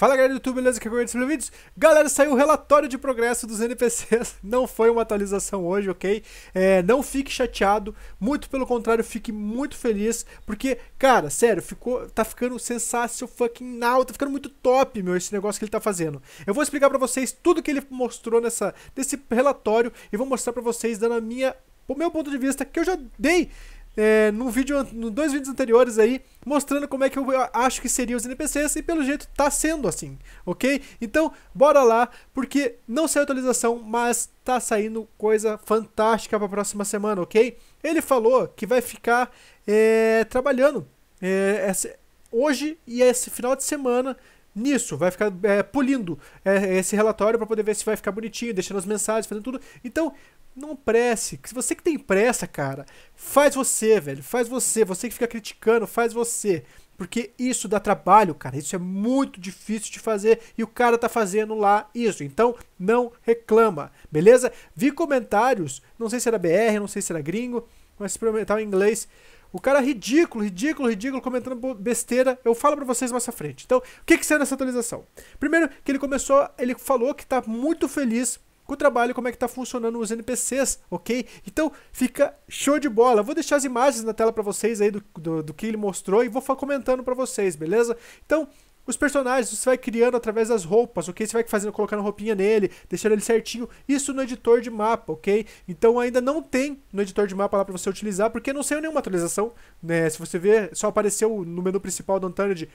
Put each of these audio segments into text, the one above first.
Fala galera do YouTube, beleza? Que acompanha é esse vídeo? Galera, saiu o relatório de progresso dos NPCs, não foi uma atualização hoje, ok? É, não fique chateado, muito pelo contrário, fique muito feliz, porque, cara, sério, ficou, tá ficando sensacional, fucking now, tá ficando muito top, meu, esse negócio que ele tá fazendo. Eu vou explicar pra vocês tudo que ele mostrou nessa, nesse relatório e vou mostrar pra vocês, dando a minha, o meu ponto de vista, que eu já dei é, vídeo, no dois vídeos anteriores aí, mostrando como é que eu acho que seriam os NPCs e pelo jeito tá sendo assim, ok? Então, bora lá, porque não saiu atualização, mas tá saindo coisa fantástica para a próxima semana, ok? Ele falou que vai ficar é, trabalhando é, essa, hoje e esse final de semana nisso, vai ficar é, polindo é, esse relatório para poder ver se vai ficar bonitinho, deixando as mensagens, fazendo tudo. Então, não preste, Se você que tem pressa, cara, faz você, velho. Faz você. Você que fica criticando, faz você. Porque isso dá trabalho, cara. Isso é muito difícil de fazer e o cara tá fazendo lá isso. Então, não reclama, beleza? Vi comentários, não sei se era BR, não sei se era gringo, mas experimental em inglês. O cara ridículo, ridículo, ridículo, comentando besteira. Eu falo para vocês mais à frente. Então, o que que saiu nessa atualização? Primeiro, que ele começou, ele falou que tá muito feliz com o trabalho, como é que está funcionando os NPCs, ok? Então fica show de bola. Vou deixar as imagens na tela para vocês aí do, do, do, que ele mostrou e vou comentando para vocês, beleza? Então os personagens você vai criando através das roupas, ok? Você vai fazendo, colocando roupinha nele, deixando ele certinho. Isso no editor de mapa, ok? Então ainda não tem no editor de mapa lá para você utilizar, porque não saiu nenhuma atualização, né? Se você ver, só apareceu no menu principal do Untamed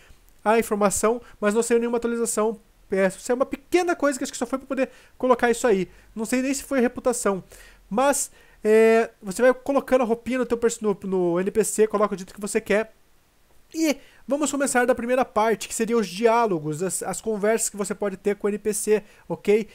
a informação, mas não saiu nenhuma atualização é, isso é uma pequena coisa que acho que só foi para poder colocar isso aí. Não sei nem se foi reputação. Mas é, você vai colocando a roupinha no teu no, no NPC, coloca o dito que você quer. E vamos começar da primeira parte, que seria os diálogos, as, as conversas que você pode ter com o NPC, ok?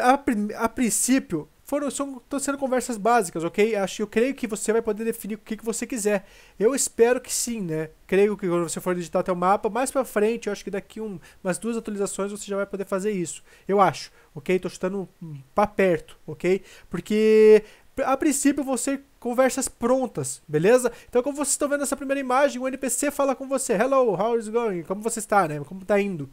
a, a princípio, foram são, estão sendo conversas básicas, ok? Acho, eu creio que você vai poder definir o que, que você quiser. Eu espero que sim, né? Creio que quando você for digitar até o mapa, mais pra frente, eu acho que daqui um, umas duas atualizações você já vai poder fazer isso. Eu acho, ok? Tô chutando pra perto, ok? Porque a princípio você conversas prontas, beleza? Então, como vocês estão vendo nessa primeira imagem, o NPC fala com você: Hello, how is it going? Como você está, né? Como tá indo?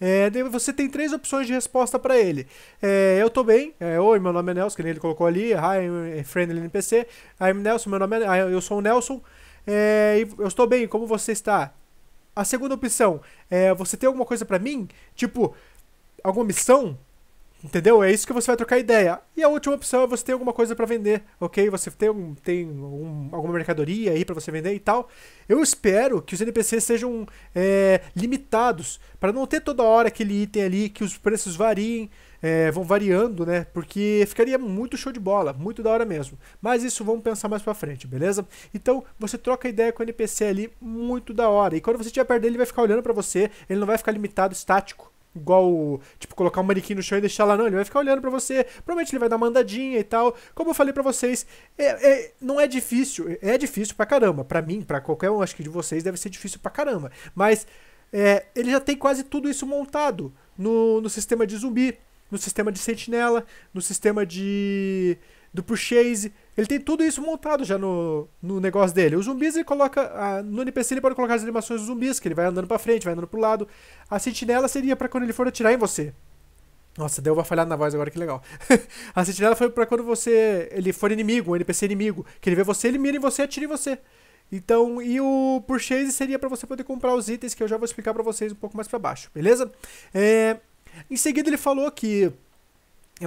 É, você tem três opções de resposta para ele. É, eu tô bem, é, oi, meu nome é Nelson, que ele colocou ali, hi, I'm friendly NPC, I'm Nelson, meu nome é, ah, eu sou o Nelson, é, eu estou bem, como você está? A segunda opção é, você tem alguma coisa para mim? Tipo, alguma missão? Entendeu? É isso que você vai trocar ideia. E a última opção é você ter alguma coisa para vender, ok? Você tem, um, tem um, alguma mercadoria aí para você vender e tal. Eu espero que os NPCs sejam é, limitados para não ter toda hora aquele item ali que os preços variem, é, vão variando, né? Porque ficaria muito show de bola, muito da hora mesmo. Mas isso vamos pensar mais para frente, beleza? Então você troca ideia com o NPC ali muito da hora. E quando você tiver perto dele, ele vai ficar olhando para você. Ele não vai ficar limitado, estático igual, tipo, colocar um manequim no chão e deixar lá, não. Ele vai ficar olhando para você. Provavelmente ele vai dar uma andadinha e tal. Como eu falei para vocês, é, é, não é difícil. É difícil pra caramba. para mim, para qualquer um, acho que de vocês, deve ser difícil pra caramba. Mas é, ele já tem quase tudo isso montado no, no sistema de zumbi, no sistema de sentinela, no sistema de do purchase. Ele tem tudo isso montado já no, no negócio dele. Os zumbis ele coloca. A, no NPC ele pode colocar as animações dos zumbis, que ele vai andando pra frente, vai andando pro lado. A sentinela seria para quando ele for atirar em você. Nossa, deu uma falhada na voz agora, que legal. a sentinela foi para quando você. Ele for inimigo, um NPC inimigo. Que ele vê você, ele mira em você e atira em você. Então, e o purchase seria para você poder comprar os itens que eu já vou explicar para vocês um pouco mais para baixo, beleza? É, em seguida ele falou que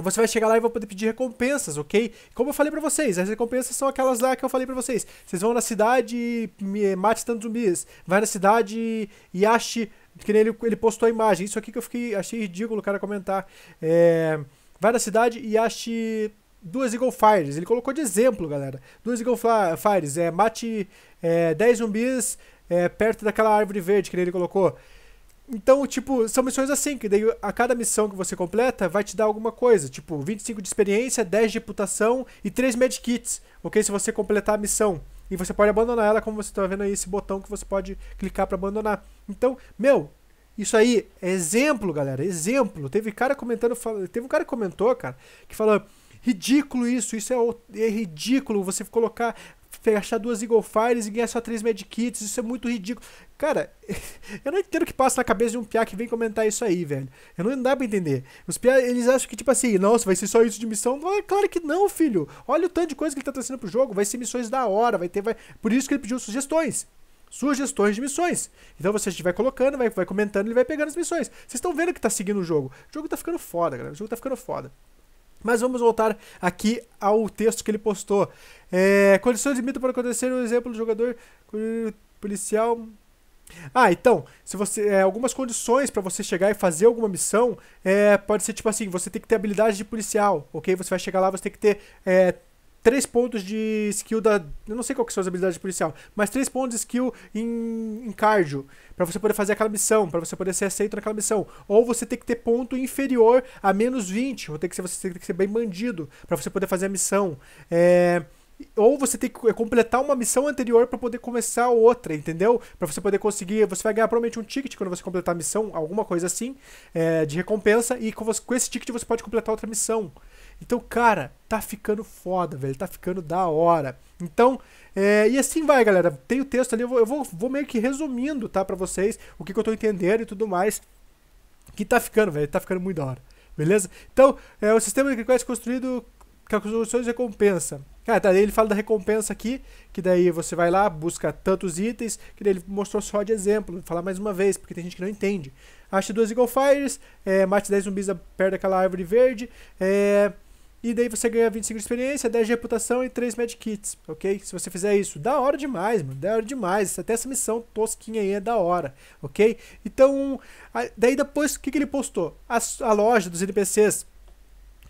você vai chegar lá e vai poder pedir recompensas, ok? Como eu falei para vocês, as recompensas são aquelas lá que eu falei para vocês. Vocês vão na cidade e mate tantos zumbis. Vai na cidade e ache... Que nem ele, ele postou a imagem. Isso aqui que eu fiquei, achei ridículo o cara comentar. É, vai na cidade e ache duas Eagle Fires. Ele colocou de exemplo, galera. Duas Eagle Fires. É, mate é, 10 zumbis é, perto daquela árvore verde que ele colocou. Então, tipo, são missões assim, que daí a cada missão que você completa vai te dar alguma coisa. Tipo, 25 de experiência, 10 de reputação e 3 medkits. Ok? Se você completar a missão. E você pode abandonar ela, como você está vendo aí, esse botão que você pode clicar para abandonar. Então, meu, isso aí é exemplo, galera. Exemplo. Teve cara comentando. Teve um cara que comentou, cara, que falou. Ridículo isso, isso é, é ridículo você colocar fechar duas Eagle Fires e ganhar só três medkits, isso é muito ridículo. Cara, eu não entendo o que passa na cabeça de um piá que vem comentar isso aí, velho. Eu não, dá pra entender. Os piá, eles acham que, tipo assim, nossa, vai ser só isso de missão. Ah, claro que não, filho. Olha o tanto de coisa que ele tá trazendo pro jogo. Vai ser missões da hora, vai ter. Vai... Por isso que ele pediu sugestões sugestões de missões. Então você vai colocando, vai, vai comentando, ele vai pegando as missões. Vocês estão vendo que tá seguindo o jogo. O jogo tá ficando foda, galera. O jogo tá ficando foda. Mas vamos voltar aqui ao texto que ele postou. É, condições de mito para acontecer um exemplo do jogador policial ah, então, se você é, algumas condições para você chegar e fazer alguma missão, é, pode ser tipo assim, você tem que ter habilidade de policial, ok? Você vai chegar lá, você tem que ter é, três pontos de skill da. Eu não sei qual que são as habilidades de policial, mas três pontos de skill em, em cardio. para você poder fazer aquela missão, para você poder ser aceito naquela missão. Ou você tem que ter ponto inferior a menos 20. Ou tem que ser, você tem que ser bem bandido para você poder fazer a missão. É ou você tem que é, completar uma missão anterior para poder começar outra, entendeu? Para você poder conseguir, você vai ganhar provavelmente um ticket quando você completar a missão, alguma coisa assim, é, de recompensa, e com, com esse ticket você pode completar outra missão. Então, cara, tá ficando foda, velho. Tá ficando da hora. Então, é, e assim vai, galera. Tem o texto ali, eu vou, eu vou, vou meio que resumindo, tá, para vocês, o que, que eu tô entendendo e tudo mais. Que tá ficando, velho. Tá ficando muito da hora. Beleza? Então, é, o sistema de request construído com as soluções de recompensa. Cara, daí ele fala da recompensa aqui, que daí você vai lá, busca tantos itens, que daí ele mostrou só de exemplo. Vou falar mais uma vez, porque tem gente que não entende. Acha duas Eagle Fires, é, mate 10 zumbis perto daquela árvore verde, é, e daí você ganha 25 de experiência, 10 de reputação e 3 medkits, Kits, ok? Se você fizer isso, da hora demais, mano, da hora demais. Até essa missão tosquinha aí é da hora, ok? Então, daí depois, o que, que ele postou? A, a loja dos NPCs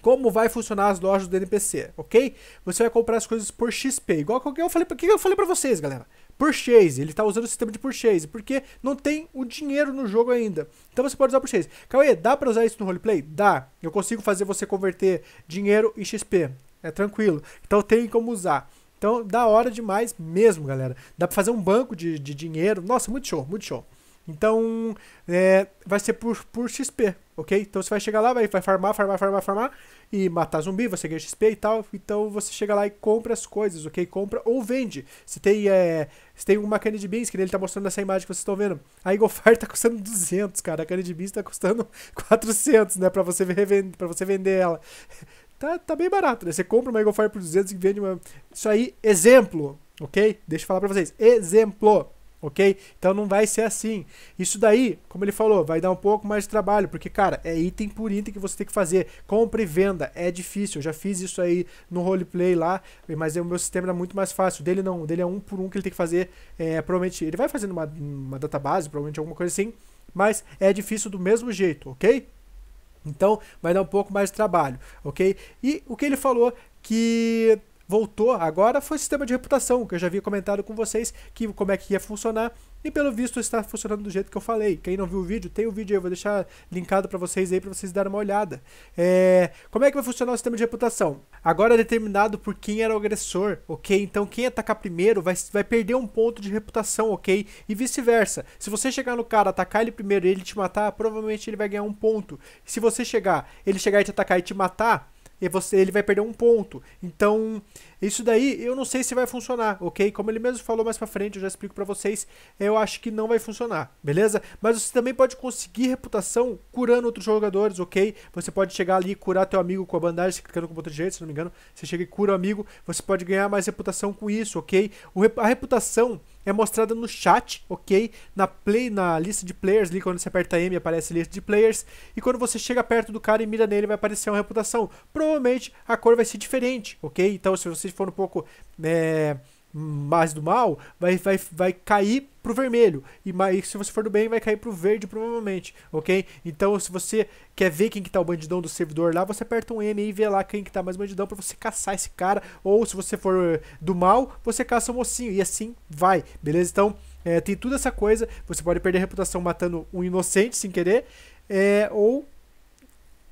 como vai funcionar as lojas do NPC, ok? Você vai comprar as coisas por XP, igual que eu falei, que eu falei para vocês, galera. Purchase, ele está usando o sistema de purchase, porque não tem o dinheiro no jogo ainda. Então você pode usar purchase. Cauê, dá para usar isso no roleplay? Dá. Eu consigo fazer você converter dinheiro em XP. É tranquilo. Então tem como usar. Então, da hora demais mesmo, galera. Dá para fazer um banco de, de dinheiro. Nossa, muito show, muito show. Então, é, vai ser por, por XP, ok? Então você vai chegar lá, vai, vai farmar, farmar, farmar, farmar e matar zumbi, você ganha XP e tal. Então você chega lá e compra as coisas, ok? Compra ou vende. Se tem, é, se tem uma cana de beans, que ele tá mostrando nessa imagem que vocês estão vendo. A Igofar tá custando 200, cara. A cana de beans tá custando 400, né? Pra você, revender, pra você vender ela. Tá, tá bem barato, né? Você compra uma Igofar por 200 e vende uma... Isso aí, exemplo, ok? Deixa eu falar pra vocês. Exemplo ok? Então não vai ser assim. Isso daí, como ele falou, vai dar um pouco mais de trabalho, porque, cara, é item por item que você tem que fazer. Compra e venda é difícil. Eu já fiz isso aí no roleplay lá, mas o meu sistema era muito mais fácil. dele não, dele é um por um que ele tem que fazer. É, provavelmente ele vai fazendo uma, uma database, provavelmente alguma coisa assim, mas é difícil do mesmo jeito, ok? Então vai dar um pouco mais de trabalho, ok? E o que ele falou que voltou agora foi o sistema de reputação, que eu já havia comentado com vocês que como é que ia funcionar. E pelo visto está funcionando do jeito que eu falei. Quem não viu o vídeo, tem o vídeo aí, eu vou deixar linkado para vocês aí, para vocês darem uma olhada. É... como é que vai funcionar o sistema de reputação? Agora é determinado por quem era o agressor, ok? Então quem atacar primeiro vai, vai perder um ponto de reputação, ok? E vice-versa. Se você chegar no cara, atacar ele primeiro e ele te matar, provavelmente ele vai ganhar um ponto. Se você chegar, ele chegar e te atacar e te matar, e você, ele vai perder um ponto. Então, isso daí eu não sei se vai funcionar, ok? Como ele mesmo falou mais pra frente, eu já explico para vocês, eu acho que não vai funcionar, beleza? Mas você também pode conseguir reputação curando outros jogadores, ok? Você pode chegar ali e curar teu amigo com a bandagem, clicando tá com o botão jeito, se não me engano, você chega e cura o amigo, você pode ganhar mais reputação com isso, ok? O, a reputação é mostrada no chat, ok? Na play, na lista de players ali, quando você aperta M aparece lista de players. E quando você chega perto do cara e mira nele, vai aparecer uma reputação. Provavelmente a cor vai ser diferente, ok? Então se você for um pouco é, mais do mal, vai, vai, vai cair pro vermelho. E mais, se você for do bem, vai cair pro verde, provavelmente, ok? Então, se você quer ver quem que tá o bandidão do servidor lá, você aperta um M e vê lá quem que tá mais bandidão pra você caçar esse cara. Ou se você for eh, do mal, você caça o mocinho. E assim vai, beleza? Então, é, tem tudo essa coisa. Você pode perder a reputação matando um inocente sem querer. É, ou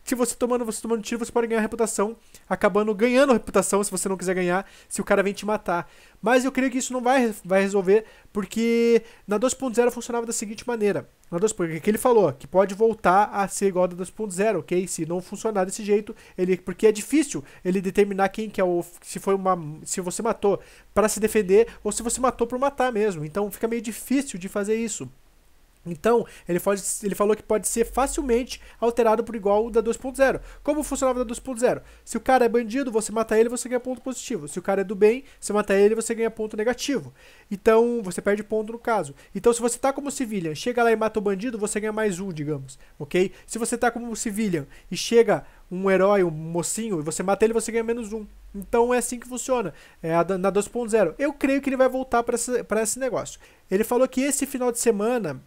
se você tomando, você tomando tiro, você pode ganhar reputação, acabando ganhando reputação se você não quiser ganhar, se o cara vem te matar. Mas eu creio que isso não vai, vai resolver, porque na 2.0 funcionava da seguinte maneira. Na 2.0, que ele falou, que pode voltar a ser igual a da 2.0, ok? Se não funcionar desse jeito, ele porque é difícil ele determinar quem que é o se foi uma se você matou para se defender ou se você matou para matar mesmo. Então fica meio difícil de fazer isso. Então, ele, pode, ele, falou que pode ser facilmente alterado por igual o da 2.0. Como funcionava da 2.0? Se o cara é bandido, você mata ele, você ganha ponto positivo. Se o cara é do bem, você mata ele, você ganha ponto negativo. Então, você perde ponto no caso. Então, se você tá como civilian, chega lá e mata o bandido, você ganha mais um, digamos, ok? Se você tá como civilian e chega um herói, um mocinho, e você mata ele, você ganha menos um. Então é assim que funciona é, na 2.0. Eu creio que ele vai voltar para esse negócio. Ele falou que esse final de semana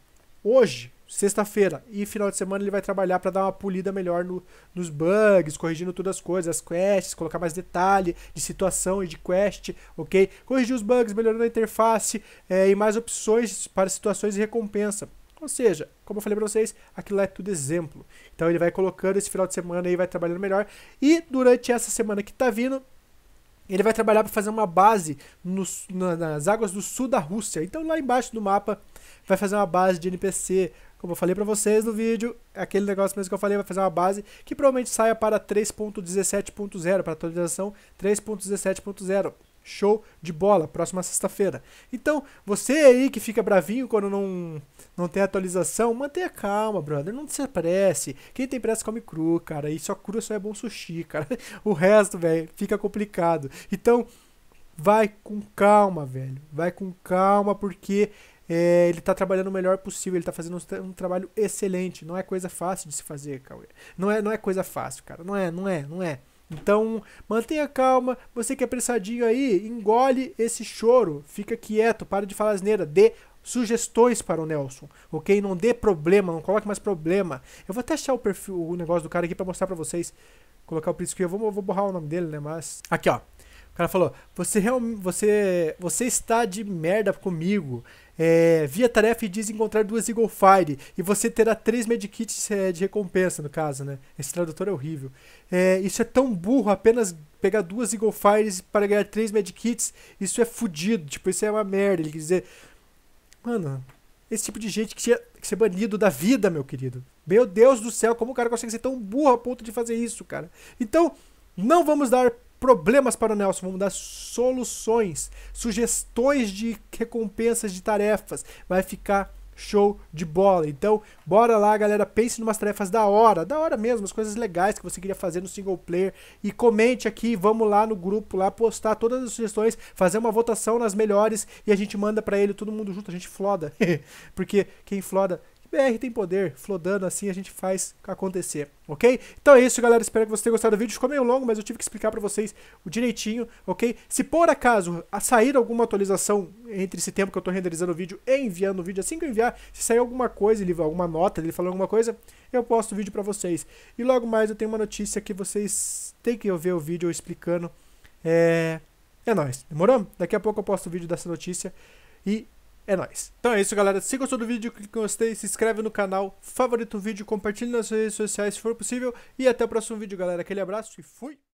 hoje, sexta-feira e final de semana ele vai trabalhar para dar uma polida melhor no, nos bugs, corrigindo todas as coisas, as quests, colocar mais detalhe de situação e de quest, ok? Corrigir os bugs, melhorando a interface é, e mais opções para situações e recompensa. Ou seja, como eu falei para vocês, aquilo é tudo exemplo. Então ele vai colocando esse final de semana e vai trabalhando melhor. E durante essa semana que está vindo, ele vai trabalhar para fazer uma base no, na, nas águas do sul da Rússia. Então, lá embaixo do mapa, vai fazer uma base de NPC. Como eu falei para vocês no vídeo, aquele negócio mesmo que eu falei, vai fazer uma base que provavelmente saia para 3.17.0, para atualização 3.17.0. Show de bola, próxima sexta-feira. Então, você aí que fica bravinho quando não, não tem atualização, mantenha calma, brother. Não se apresse. Quem tem pressa come cru, cara. E só cru só é bom sushi, cara. O resto, velho, fica complicado. Então, vai com calma, velho. Vai com calma, porque é, ele está trabalhando o melhor possível, ele está fazendo um, um, trabalho excelente. Não é coisa fácil de se fazer, Cauê. Não é, não é coisa fácil, cara. Não é, não é, não é. Então, mantenha calma, você que é apressadinho aí, engole esse choro, fica quieto, para de falar asneira, dê sugestões para o Nelson, ok? Não dê problema, não coloque mais problema. Eu vou até achar o perfil, o negócio do cara aqui para mostrar para vocês. Colocar o print screen, eu vou, vou borrar o nome dele, né, mas... Aqui, ó. O cara falou: "Você realmente você você está de merda comigo. É, via tarefa e diz encontrar duas Eagle Fire. E você terá três medkits é, de recompensa, no caso, né? Esse tradutor é horrível. É, isso é tão burro, apenas pegar duas Eagle Fires para ganhar três medkits. Isso é fudido, tipo, isso é uma merda. Ele quer dizer. Mano, esse tipo de gente que tinha que ser banido da vida, meu querido. Meu Deus do céu, como o cara consegue ser tão burro a ponto de fazer isso, cara? Então, não vamos dar problemas para o Nelson, vamos dar soluções, sugestões de recompensas de tarefas. Vai ficar show de bola. Então, bora lá, galera. Pense em umas tarefas da hora, da hora mesmo, as coisas legais que você queria fazer no single player. E comente aqui, vamos lá no grupo, lá postar todas as sugestões, fazer uma votação nas melhores e a gente manda para ele, todo mundo junto, a gente floda. Porque quem floda BR tem poder, flodando assim a gente faz acontecer, ok? Então é isso, galera, espero que vocês tenham gostado do vídeo. Ficou meio longo, mas eu tive que explicar para vocês o direitinho, ok? Se por acaso sair alguma atualização entre esse tempo que eu tô renderizando o vídeo e enviando o vídeo, assim que eu enviar, se sair alguma coisa, ele, alguma nota, ele falou alguma coisa, eu posto o vídeo para vocês. E logo mais eu tenho uma notícia que vocês têm que ver o vídeo explicando. É... É nóis, demorou? Daqui a pouco eu posto o vídeo dessa notícia e é nóis. Então é isso, galera. Se gostou do vídeo, clique em gostei, se inscreve no canal, favorita o vídeo, compartilhe nas redes sociais se for possível. E até o próximo vídeo, galera. Aquele abraço e fui!